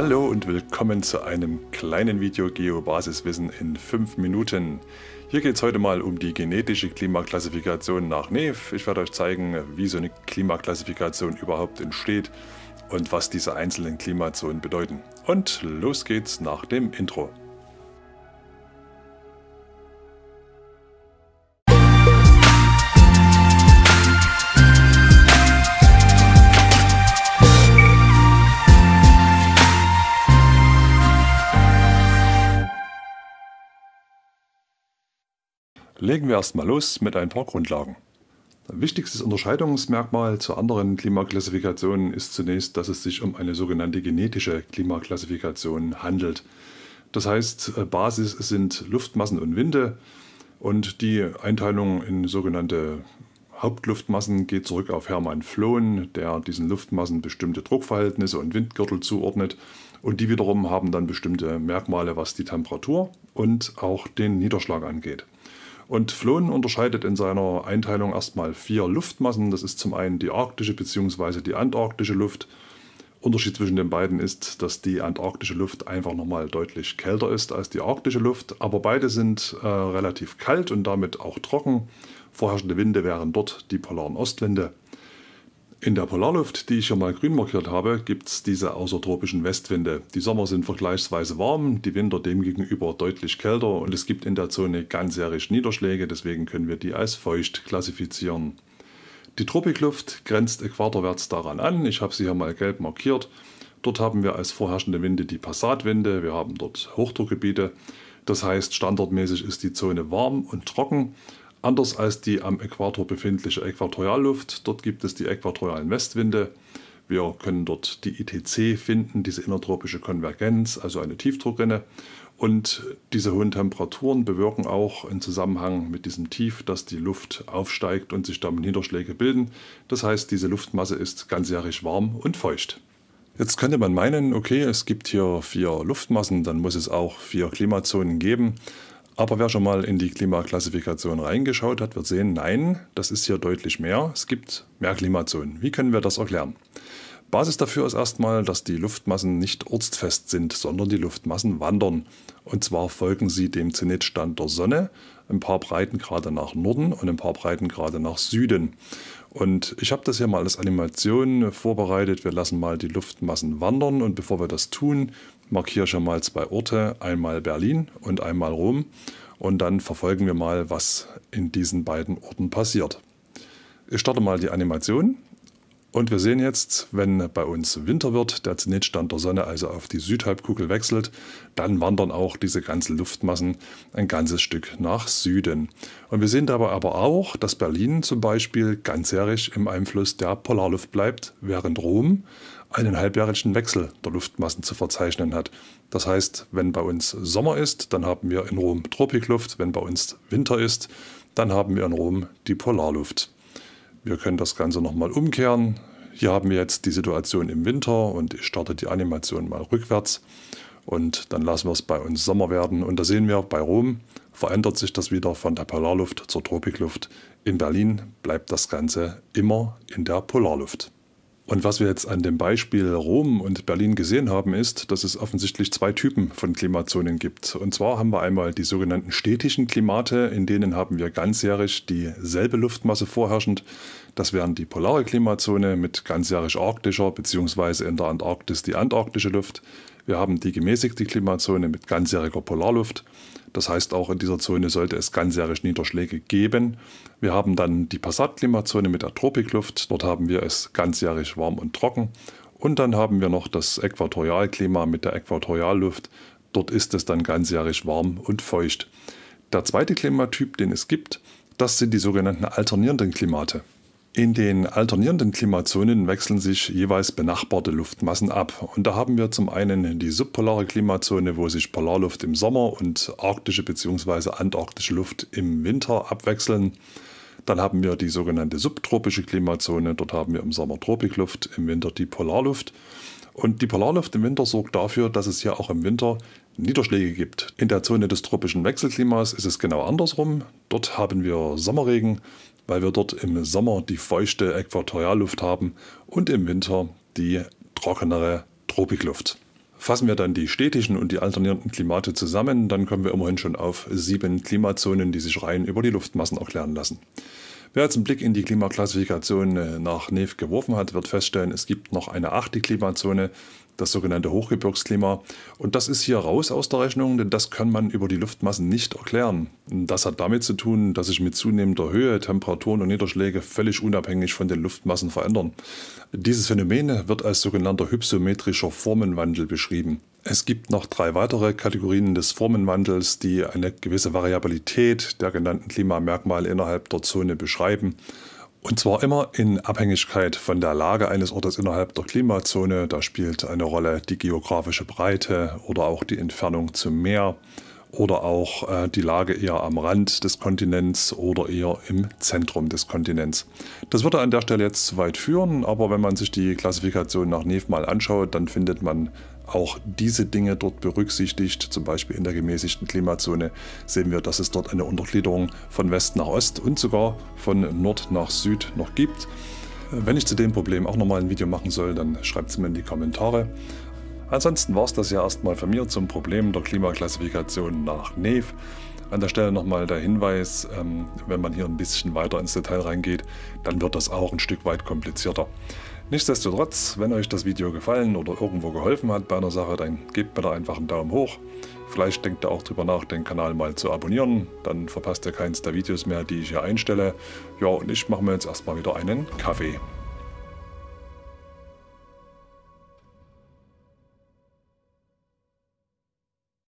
Hallo und willkommen zu einem kleinen Video Geobasiswissen in 5 Minuten. Hier geht es heute mal um die genetische Klimaklassifikation nach NEF. Ich werde euch zeigen, wie so eine Klimaklassifikation überhaupt entsteht und was diese einzelnen Klimazonen bedeuten. Und los geht's nach dem Intro. Legen wir erstmal los mit ein paar Grundlagen. Wichtigstes Unterscheidungsmerkmal zu anderen Klimaklassifikationen ist zunächst, dass es sich um eine sogenannte genetische Klimaklassifikation handelt. Das heißt, äh, Basis sind Luftmassen und Winde und die Einteilung in sogenannte Hauptluftmassen geht zurück auf Hermann Flohn, der diesen Luftmassen bestimmte Druckverhältnisse und Windgürtel zuordnet. Und die wiederum haben dann bestimmte Merkmale, was die Temperatur und auch den Niederschlag angeht. Und Flohen unterscheidet in seiner Einteilung erstmal vier Luftmassen. Das ist zum einen die arktische bzw. die antarktische Luft. Unterschied zwischen den beiden ist, dass die antarktische Luft einfach nochmal deutlich kälter ist als die arktische Luft, aber beide sind äh, relativ kalt und damit auch trocken. Vorherrschende Winde wären dort die polaren Ostwinde. In der Polarluft, die ich schon mal grün markiert habe, gibt es diese außertropischen Westwinde. Die Sommer sind vergleichsweise warm, die Winter demgegenüber deutlich kälter und es gibt in der Zone ganzjährig Niederschläge, deswegen können wir die als feucht klassifizieren. Die Tropikluft grenzt äquatorwärts daran an, ich habe sie hier mal gelb markiert. Dort haben wir als vorherrschende Winde die Passatwinde, wir haben dort Hochdruckgebiete. Das heißt, standardmäßig ist die Zone warm und trocken, Anders als die am Äquator befindliche Äquatorialluft, dort gibt es die äquatorialen Westwinde. Wir können dort die ITC finden, diese innertropische Konvergenz, also eine Tiefdruckrinne. Und diese hohen Temperaturen bewirken auch im Zusammenhang mit diesem Tief, dass die Luft aufsteigt und sich damit Niederschläge bilden. Das heißt, diese Luftmasse ist ganzjährig warm und feucht. Jetzt könnte man meinen, okay, es gibt hier vier Luftmassen, dann muss es auch vier Klimazonen geben. Aber wer schon mal in die Klimaklassifikation reingeschaut hat, wird sehen, nein, das ist hier deutlich mehr. Es gibt mehr Klimazonen. Wie können wir das erklären? Basis dafür ist erstmal, dass die Luftmassen nicht ortsfest sind, sondern die Luftmassen wandern. Und zwar folgen sie dem Zenitstand der Sonne ein paar Breitengrade nach Norden und ein paar Breitengrade nach Süden. Und ich habe das hier mal als Animation vorbereitet. Wir lassen mal die Luftmassen wandern und bevor wir das tun, markiere ich mal zwei Orte, einmal Berlin und einmal Rom. Und dann verfolgen wir mal, was in diesen beiden Orten passiert. Ich starte mal die Animation. Und wir sehen jetzt, wenn bei uns Winter wird, der Zenitstand der Sonne also auf die Südhalbkugel wechselt, dann wandern auch diese ganzen Luftmassen ein ganzes Stück nach Süden. Und wir sehen dabei aber auch, dass Berlin zum Beispiel ganzjährig im Einfluss der Polarluft bleibt, während Rom einen halbjährigen Wechsel der Luftmassen zu verzeichnen hat. Das heißt, wenn bei uns Sommer ist, dann haben wir in Rom Tropikluft, wenn bei uns Winter ist, dann haben wir in Rom die Polarluft. Wir können das Ganze nochmal umkehren. Hier haben wir jetzt die Situation im Winter und ich starte die Animation mal rückwärts und dann lassen wir es bei uns Sommer werden. Und da sehen wir, bei Rom verändert sich das wieder von der Polarluft zur Tropikluft. In Berlin bleibt das Ganze immer in der Polarluft. Und was wir jetzt an dem Beispiel Rom und Berlin gesehen haben, ist, dass es offensichtlich zwei Typen von Klimazonen gibt. Und zwar haben wir einmal die sogenannten städtischen Klimate, in denen haben wir ganzjährig dieselbe Luftmasse vorherrschend. Das wären die polare Klimazone mit ganzjährig arktischer bzw. in der Antarktis die antarktische Luft. Wir haben die gemäßigte Klimazone mit ganzjähriger Polarluft. Das heißt, auch in dieser Zone sollte es ganzjährig Niederschläge geben. Wir haben dann die Passatklimazone mit der Tropikluft. Dort haben wir es ganzjährig warm und trocken. Und dann haben wir noch das Äquatorialklima mit der Äquatorialluft. Dort ist es dann ganzjährig warm und feucht. Der zweite Klimatyp, den es gibt, das sind die sogenannten alternierenden Klimate. In den alternierenden Klimazonen wechseln sich jeweils benachbarte Luftmassen ab. Und da haben wir zum einen die subpolare Klimazone, wo sich Polarluft im Sommer und arktische bzw. antarktische Luft im Winter abwechseln. Dann haben wir die sogenannte subtropische Klimazone. Dort haben wir im Sommer Tropikluft, im Winter die Polarluft. Und die Polarluft im Winter sorgt dafür, dass es hier auch im Winter Niederschläge gibt. In der Zone des tropischen Wechselklimas ist es genau andersrum. Dort haben wir Sommerregen, weil wir dort im Sommer die feuchte Äquatorialluft haben und im Winter die trockenere Tropikluft. Fassen wir dann die städtischen und die alternierenden Klimate zusammen, dann kommen wir immerhin schon auf sieben Klimazonen, die sich rein über die Luftmassen erklären lassen. Wer jetzt einen Blick in die Klimaklassifikation äh, nach Neve geworfen hat, wird feststellen, es gibt noch eine achte Klimazone, das sogenannte Hochgebirgsklima. Und das ist hier raus aus der Rechnung, denn das kann man über die Luftmassen nicht erklären. Das hat damit zu tun, dass sich mit zunehmender Höhe Temperaturen und Niederschläge völlig unabhängig von den Luftmassen verändern. Dieses Phänomen wird als sogenannter hypsometrischer Formenwandel beschrieben. Es gibt noch drei weitere Kategorien des Formenwandels, die eine gewisse Variabilität der genannten Klimamerkmale innerhalb der Zone beschreiben. Und zwar immer in Abhängigkeit von der Lage eines Ortes innerhalb der Klimazone. Da spielt eine Rolle die geografische Breite oder auch die Entfernung zum Meer oder auch äh, die Lage eher am Rand des Kontinents oder eher im Zentrum des Kontinents. Das würde an der Stelle jetzt zu weit führen, aber wenn man sich die Klassifikation nach Neve mal anschaut, dann findet man auch diese Dinge dort berücksichtigt. Zum Beispiel in der gemäßigten Klimazone sehen wir, dass es dort eine Untergliederung von West nach Ost und sogar von Nord nach Süd noch gibt. Äh, wenn ich zu dem Problem auch nochmal ein Video machen soll, dann schreibt es mir in die Kommentare. Ansonsten war es das ja erstmal von mir zum Problem der Klimaklassifikation nach NEF. An der Stelle nochmal der Hinweis, ähm, wenn man hier ein bisschen weiter ins Detail reingeht, dann wird das auch ein Stück weit komplizierter. Nichtsdestotrotz, wenn euch das Video gefallen oder irgendwo geholfen hat bei einer Sache, dann gebt mir da einfach einen Daumen hoch. Vielleicht denkt ihr auch drüber nach, den Kanal mal zu abonnieren, dann verpasst ihr keins der Videos mehr, die ich hier einstelle. Ja, und ich mache mir jetzt erstmal wieder einen Kaffee.